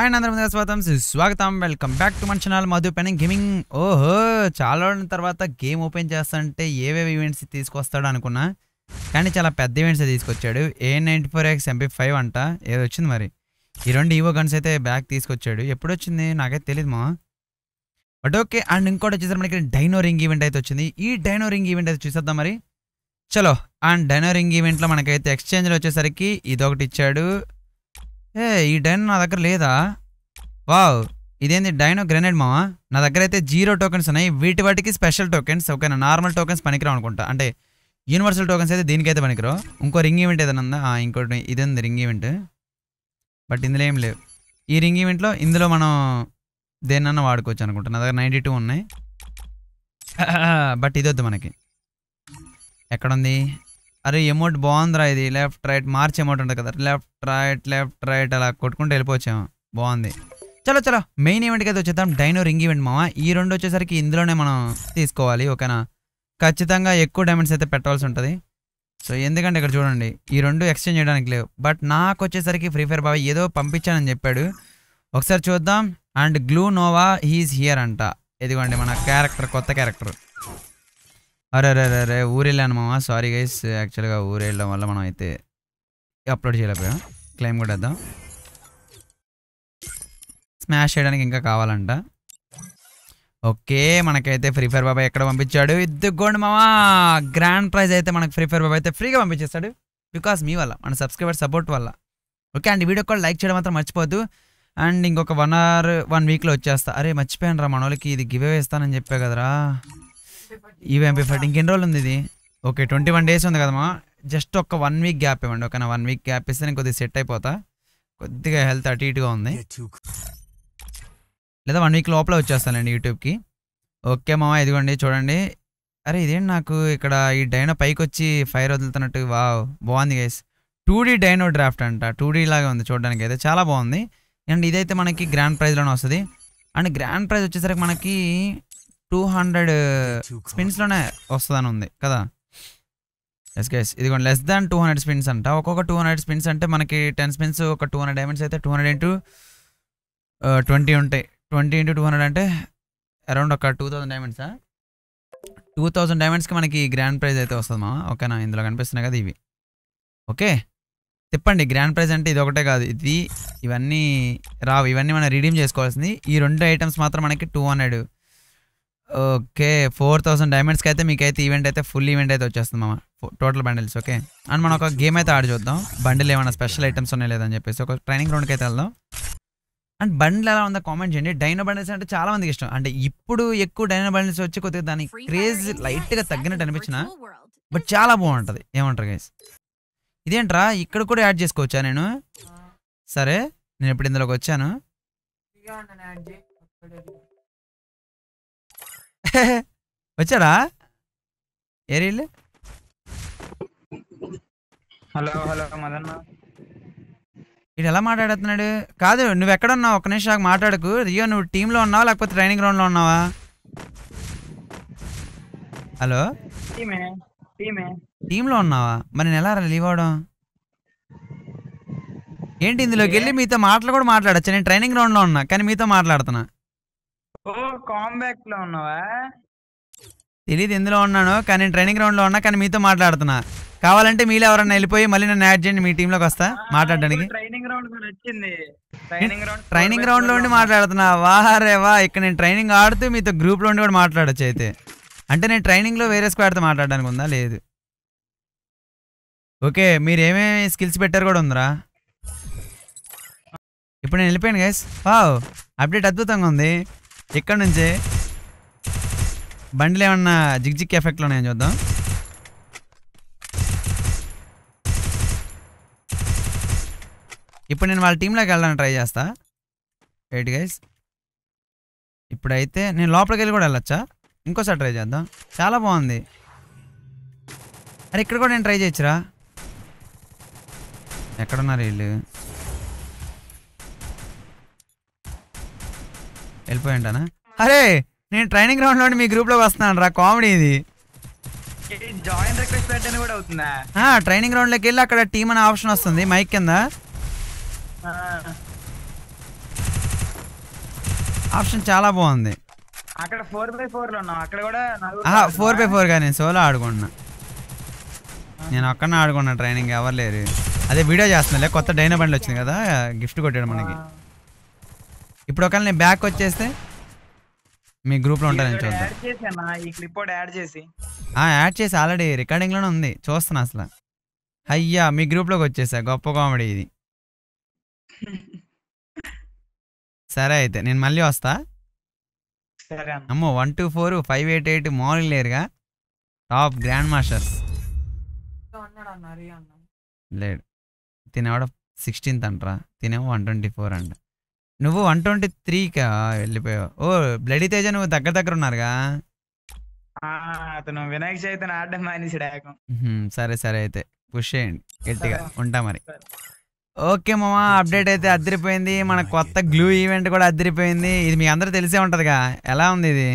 అందరి అందరం స్వాగతం స్వాగతం వెల్కమ్ బ్యాక్ టు మన ఛానల్ మధు పెన్ గేమింగ్ ఓహో చాలా రోజుల తర్వాత గేమ్ ఓపెన్ చేస్తానంటే ఏవేవి ఈవెంట్స్ తీసుకొస్తాడు అనుకున్నా కానీ చాలా పెద్ద ఈవెంట్స్ తీసుకొచ్చాడు a ninety four x MP five అంట ఏదో వచ్చింది మరి ఈ రెండు ఈవో గన్స్ అయితే బ్యాక్ తీసుకొచ్చాడు ఎప్పుడు వచ్చింది నాకైతే తెలియదు మా బట్ ఓకే అండ్ ఇంకోటి వచ్చేసరి మనకి డైనో రింగ్ ఈవెంట్ అయితే వచ్చింది ఈ డైనో రింగ్ ఈవెంట్ అయితే చూసేద్దాం మరి చలో అండ్ డైనో రింగ్ ఈవెంట్లో మనకైతే ఎక్స్చేంజ్లో వచ్చేసరికి ఇదొకటి ఇచ్చాడు ఏ ఈ డైన్ నా దగ్గర లేదా వావ్ ఇదేంది డైనో గ్రెనేడ్ మావా నా దగ్గర అయితే జీరో టోకెన్స్ ఉన్నాయి వీటి వాటికి స్పెషల్ టోకెన్స్ ఓకేనా నార్మల్ టోకెన్స్ పనికిరావు అనుకుంటా అంటే యూనివర్సల్ టోకెన్స్ అయితే దీనికైతే పనికిరావు ఇంకో రింగ్ ఈవెంట్ ఏదైనా ఉందా ఇంకోటి ఇదేంది రింగ్ ఈవెంట్ బట్ ఇందులో ఏం లేవు ఈ రింగ్ ఈవెంట్లో ఇందులో మనం దేన్నన్నా వాడుకోవచ్చు అనుకుంటా నా దగ్గర నైంటీ టూ ఉన్నాయి బట్ ఇదొద్దు మనకి ఎక్కడుంది అరే ఎమౌంట్ బాగుందిరా ఇది లెఫ్ట్ రైట్ మార్చ్ ఎమౌంట్ ఉంటుంది కదా లెఫ్ట్ రైట్ లెఫ్ట్ రైట్ అలా కొట్టుకుంటూ వెళ్ళిపోవచ్చాము బాగుంది చలో చలో మెయిన్ ఈవెంట్కి అయితే వచ్చేద్దాం డైనో రింగ్ ఈవెంట్ మామ ఈ రెండు వచ్చేసరికి ఇందులోనే మనం తీసుకోవాలి ఓకేనా ఖచ్చితంగా ఎక్కువ డైమండ్స్ అయితే పెట్టాల్సి ఉంటుంది సో ఎందుకంటే ఇక్కడ చూడండి ఈ రెండు ఎక్స్చేంజ్ చేయడానికి లేవు బట్ నాకు వచ్చేసరికి ఫ్రీ ఫైర్ బాబాయ్ ఏదో పంపించానని చెప్పాడు ఒకసారి చూద్దాం and glue nova he is here అంట ఇదిగోండి మన క్యారెక్టర్ కొత్త క్యారెక్టర్ అరే అరే అరే అరే ఊరెళ్ళాను మామా సారీ గైస్ యాక్చువల్గా ఊరెళ్ళడం వల్ల మనం అయితే అప్లోడ్ చేయలేకపోయాం క్లెయిమ్ కూడా వద్దాం స్మాష్ చేయడానికి ఇంకా కావాలంట ఓకే మనకైతే ఫ్రీ ఫైర్ బాబాయ్ ఎక్కడ పంపించాడు ఇదిగోండి మామ గ్రాండ్ ప్రైజ్ అయితే మనకు ఫ్రీ ఫైర్ బాబాయ్ అయితే ఫ్రీగా పంపించేస్తాడు బికాస్ మీ వల్ల మన సబ్స్క్రైబర్ సపోర్ట్ వల్ల ఓకే అండ్ వీడియో కూడా లైక్ చేయడం మాత్రం మర్చిపోద్దు అండ్ ఇంకొక వన్ అవర్ వన్ వీక్లో వచ్చేస్తా అరే మర్చిపోయాను రా వాళ్ళకి ఇది గివే ఇస్తానని చెప్పా కదరా ఈవీ ఎంపీ ఫైట్ ఇంకెన్ని రోజులు ఉంది ఇది ఓకే ట్వంటీ వన్ డేస్ ఉంది కదమ్మా జస్ట్ ఒక వన్ వీక్ గ్యాప్ ఇవ్వండి ఓకేనా వన్ వీక్ గ్యాప్ ఇస్తే నేను కొద్దిగా సెట్ అయిపోతా కొద్దిగా హెల్త్ అటు ఇటుగా ఉంది లేదా వన్ వీక్ లోపల వచ్చేస్తానండి యూట్యూబ్కి ఓకే మామ ఇదిగోండి చూడండి అరే ఇదేంటి నాకు ఇక్కడ ఈ డైనో పైకి వచ్చి ఫైర్ వదులుతున్నట్టు వా బాగుంది guys two D dino draft అంట టూ డీ లాగా ఉంది చూడడానికి అయితే చాలా బాగుంది అండ్ ఇదైతే మనకి గ్రాండ్ ప్రైజ్లోనే వస్తుంది అండ్ గ్రాండ్ ప్రైజ్ వచ్చేసరికి మనకి టూ హండ్రెడ్ స్పిన్స్లోనే వస్తుందని ఉంది కదా ఎస్ గెస్ ఇదిగోండి less than two hundred spins అంట ఒక్కొక్క టూ హండ్రెడ్ స్పిన్స్ అంటే మనకి టెన్ స్పిన్స్ ఒక టూ హండ్రెడ్ డైమండ్స్ అయితే టూ హండ్రెడ్ ఇంటూ ట్వంటీ ఉంటాయి ట్వంటీ ఇంటూ టూ హండ్రెడ్ అంటే అరౌండ్ ఒక టూ థౌసండ్ డైమండ్సా టూ థౌసండ్ డైమండ్స్కి మనకి గ్రాండ్ ప్రైజ్ అయితే వస్తుంది మా ఓకేనా ఇందులో కనిపిస్తున్నాయి కదా ఇవి ఓకే తిప్పండి గ్రాండ్ ప్రైజ్ అంటే ఇది ఒకటే కాదు ఇది ఇవన్నీ రావు ఇవన్నీ మనం రిడీమ్ చేసుకోవాల్సింది ఈ రెండు ఐటమ్స్ మాత్రం మనకి two hundred okay four thousand డైమండ్స్కి అయితే మీకైతే ఈవెంట్ అయితే ఫుల్ ఈవెంట్ అయితే వచ్చేస్తుంది మామ టోటల్ బండిల్స్ ఓకే అండ్ మనం ఒక గేమ్ అయితే ఆడి చూద్దాం బండిల్ ఏమైనా స్పెషల్ ఐటమ్స్ ఉన్నాయి లేదని చెప్పేసి ఒక ట్రైనింగ్ గ్రౌండ్కి అయితే వెళ్దాం అండ్ బండిల్ ఎలా ఉందో కామెంట్ చేయండి డైనో బండిల్స్ అంటే చాలా మందికి ఇష్టం అంటే ఇప్పుడు ఎక్కువ డైనో బండిల్స్ వచ్చి కొద్దిగా దాని క్రేజ్ లైట్గా తగ్గినట్టు అనిపించిన బట్ చాలా బాగుంటుంది ఏమంటారు గైస్ ఇదేంట్రా ఇక్కడ కూడా యాడ్ చేసుకోవచ్చా నేను సరే నేను ఇప్పుడు ఇందులోకి వచ్చాను వచ్చాడా ఏరియల్ హలో హలో మదన్న ఇటు ఎలా మాట్లాడుతున్నాడు కాదు నువ్వు ఎక్కడ ఉన్నావు ఒక నిమిషం మాట్లాడుకు మాట్లాడకు నువ్వు టీంలో ఉన్నావా లేకపోతే ట్రైనింగ్ గ్రౌండ్లో ఉన్నావా హలో టీంలో ఉన్నావా మరి ఎలా లీవ్ అవడం ఏంటి ఇందులోకి వెళ్ళి మీతో మాటలు కూడా మాట్లాడచ్చు నేను ట్రైనింగ్ గ్రౌండ్లో ఉన్నా కానీ మీతో మాట్లాడుతున్నా ఓ తెలియదు ఎందులో ఉన్నాను కానీ నేను ట్రైనింగ్ గ్రౌండ్ లో ఉన్నా కానీ మీతో మాట్లాడుతున్నా కావాలంటే మీరు ఎవరన్నా వెళ్ళిపోయి మళ్ళీ నన్ను యాడ్ చేయండి మీ టీమ్ లోకి వస్తా మాట్లాడడానికి ట్రైనింగ్ గ్రౌండ్ లో ఉండి మాట్లాడుతున్నా వాహరే వా ఇక్కడ నేను ట్రైనింగ్ ఆడుతూ మీతో గ్రూప్ లో ఉండి కూడా మాట్లాడచ్చు అయితే అంటే నేను ట్రైనింగ్ లో వేరే స్క్వాడ్తో మాట్లాడడానికి ఉందా లేదు ఓకే మీరు ఏమేమి స్కిల్స్ పెట్టారు కూడా ఉందిరా ఇప్పుడు నేను వెళ్ళిపోయాను గైస్ వావ్ అప్డేట్ అద్భుతంగా ఉంది ఇక్కడ నుంచి బండిలు ఏమన్నా జిగ్ జిగ్ ఎఫెక్ట్లు ఉన్నాయని చూద్దాం ఇప్పుడు నేను వాళ్ళ టీంలోకి వెళ్ళడానికి ట్రై చేస్తా ఎయిట్ గైస్ ఇప్పుడైతే నేను లోపలికి వెళ్ళి కూడా వెళ్ళొచ్చా ఇంకోసారి ట్రై చేద్దాం చాలా బాగుంది అరే ఇక్కడ కూడా నేను ట్రై చేయొచ్చురా ఎక్కడున్నారు వీళ్ళు వెళ్ళిపోయి ఉంటానా అరే నేను ట్రైనింగ్ గ్రౌండ్ లో మీ గ్రూప్ లో వస్తున్నాను రా కామెడీ ఇది ట్రైనింగ్ గ్రౌండ్ లోకి వెళ్ళి అక్కడ టీమ్ అనే ఆప్షన్ వస్తుంది మైక్ కింద ఆప్షన్ చాలా బాగుంది అక్కడ బై లో ఉన్నాం అక్కడ కూడా గా నేను సోలో ఆడుకుంటున్నా నేను అక్కడనే ఆడుకున్నా ట్రైనింగ్ ఎవరు లేరు అదే వీడియో చేస్తున్నా కొత్త డైనా బండ్లు వచ్చింది కదా గిఫ్ట్ కొట్టాడు మనకి ఇప్పుడు ఒకవేళ నేను బ్యాక్ వచ్చేస్తే మీ గ్రూప్లో ఉంటానని చూద్దాం యాడ్ చేసి ఆల్రెడీ రికార్డింగ్లోనే ఉంది చూస్తున్నా అసలు అయ్యా మీ గ్రూప్లోకి వచ్చేసా గొప్ప కామెడీ ఇది సరే అయితే నేను మళ్ళీ వస్తా అమ్మో one two four five eight eight మామూలు లేరుగా టాప్ గ్రాండ్ మాస్టర్స్ లేడు తినేవాడ సిక్స్టీన్త్ అంటరా తినేమో వన్ ట్వంటీ ఫోర్ అంట నువ్వు వన్ ట్వంటీ త్రీకా వెళ్ళిపోయావు ఓ బ్లడీ తేజ నువ్వు దగ్గర దగ్గర ఉన్నారుగా అతను వినాయక చవితిని ఆడడం మానేసాడు సరే సరే అయితే పుష్ చేయండి గట్టిగా ఉంటా మరి ఓకే మామ అప్డేట్ అయితే అద్దరిపోయింది మన కొత్త గ్లూ ఈవెంట్ కూడా అద్దరిపోయింది ఇది మీ అందరూ తెలిసే ఉంటుందిగా ఎలా ఉంది ఇది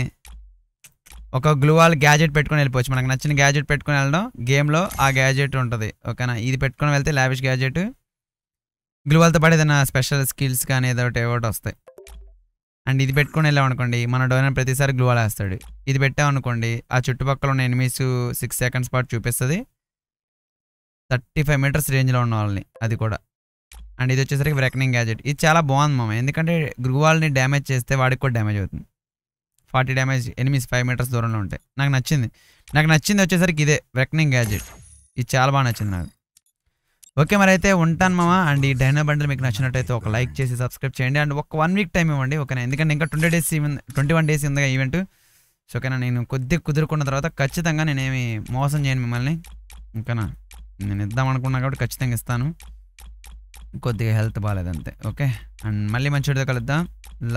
ఒక గ్లూ వాళ్ళు గ్యాజెట్ పెట్టుకుని వెళ్ళిపోవచ్చు మనకు నచ్చిన గ్యాజెట్ పెట్టుకుని వెళ్ళడం గేమ్లో ఆ గ్యాజెట్ ఉంటుంది ఓకేనా ఇది పెట్టుకుని వెళ్తే లావిష్ గ్యాజెట్ గ్లూవాల్తో పాటు ఏదైనా స్పెషల్ స్కిల్స్ కానీ ఏదో ఒకటి వస్తాయి అండ్ ఇది పెట్టుకుని వెళ్ళాం అనుకోండి మన డోనర్ ప్రతిసారి గ్లూవాల్ వేస్తాడు ఇది పెట్టామనుకోండి ఆ చుట్టుపక్కల ఉన్న ఎనిమిస్ సిక్స్ సెకండ్స్ పాటు చూపిస్తుంది థర్టీ ఫైవ్ మీటర్స్ రేంజ్లో ఉన్న వాళ్ళని అది కూడా అండ్ ఇది వచ్చేసరికి బ్రెకనింగ్ గ్యాజెట్ ఇది చాలా బాగుంది మామ ఎందుకంటే గ్రూవాల్ని డ్యామేజ్ చేస్తే వాడికి కూడా డ్యామేజ్ అవుతుంది ఫార్టీ డ్యామేజ్ ఎనిమిది ఫైవ్ మీటర్స్ దూరంలో ఉంటాయి నాకు నచ్చింది నాకు నచ్చింది వచ్చేసరికి ఇదే బ్రెకనింగ్ గ్యాజెట్ ఇది చాలా బాగా నచ్చింది నాకు ఓకే మరి అయితే ఉంటాను మామ అండ్ ఈ డైనో బండల్ మీకు నచ్చినట్టయితే ఒక లైక్ చేసి సబ్స్క్రైబ్ చేయండి అండ్ ఒక వన్ వీక్ టైం ఇవ్వండి ఓకేనా ఎందుకంటే ఇంకా twenty days twenty one days ఉందిగా ఈవెంట్ సో ఓకేనా నేను కొద్దిగా కుదురుకున్న తర్వాత ఖచ్చితంగా నేనేమి మోసం చేయను మిమ్మల్ని ఓకేనా నేను ఇద్దాం అనుకున్నా కాబట్టి ఖచ్చితంగా ఇస్తాను కొద్దిగా హెల్త్ బాగాలేదంతే ఓకే అండ్ మళ్ళీ విడుదల కలుద్దాం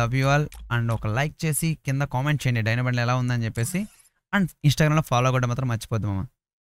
లవ్ యూ ఆల్ అండ్ ఒక లైక్ చేసి కింద కామెంట్ చేయండి డైనో బండ్లు ఎలా ఉందని చెప్పేసి అండ్ ఇన్స్టాగ్రామ్లో ఫాలో కూడా మాత్రం మమ్మ